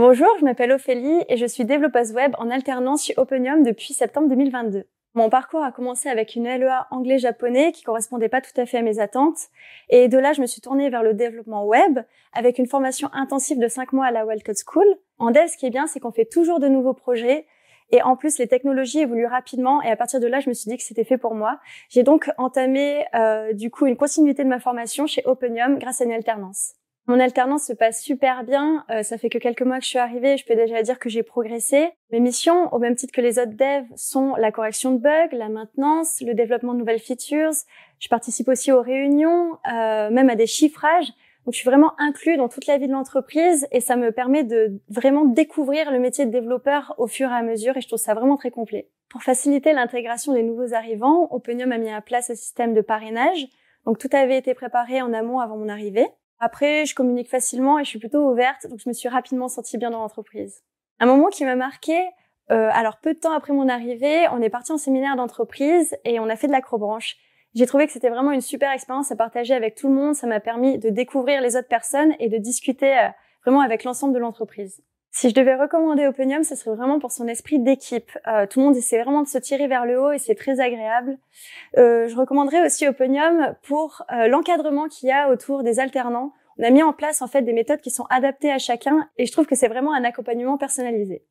Bonjour, je m'appelle Ophélie et je suis développeuse web en alternance chez Openium depuis septembre 2022. Mon parcours a commencé avec une LEA anglais-japonais qui correspondait pas tout à fait à mes attentes. Et de là, je me suis tournée vers le développement web avec une formation intensive de 5 mois à la Code School. En dev, ce qui est bien, c'est qu'on fait toujours de nouveaux projets. Et en plus, les technologies évoluent rapidement. Et à partir de là, je me suis dit que c'était fait pour moi. J'ai donc entamé, euh, du coup, une continuité de ma formation chez Openium grâce à une alternance. Mon alternance se passe super bien. Euh, ça fait que quelques mois que je suis arrivée, et je peux déjà dire que j'ai progressé. Mes missions, au même titre que les autres devs, sont la correction de bugs, la maintenance, le développement de nouvelles features. Je participe aussi aux réunions, euh, même à des chiffrages. Donc je suis vraiment inclus dans toute la vie de l'entreprise et ça me permet de vraiment découvrir le métier de développeur au fur et à mesure et je trouve ça vraiment très complet. Pour faciliter l'intégration des nouveaux arrivants, Openium a mis en place un système de parrainage. Donc tout avait été préparé en amont avant mon arrivée. Après, je communique facilement et je suis plutôt ouverte, donc je me suis rapidement sentie bien dans l'entreprise. Un moment qui m'a marqué, euh, alors peu de temps après mon arrivée, on est parti en séminaire d'entreprise et on a fait de l'acrobranche. J'ai trouvé que c'était vraiment une super expérience à partager avec tout le monde. Ça m'a permis de découvrir les autres personnes et de discuter euh, vraiment avec l'ensemble de l'entreprise. Si je devais recommander Openium, ce serait vraiment pour son esprit d'équipe. Euh, tout le monde essaie vraiment de se tirer vers le haut et c'est très agréable. Euh, je recommanderais aussi Openium pour euh, l'encadrement qu'il y a autour des alternants. On a mis en place en fait des méthodes qui sont adaptées à chacun et je trouve que c'est vraiment un accompagnement personnalisé.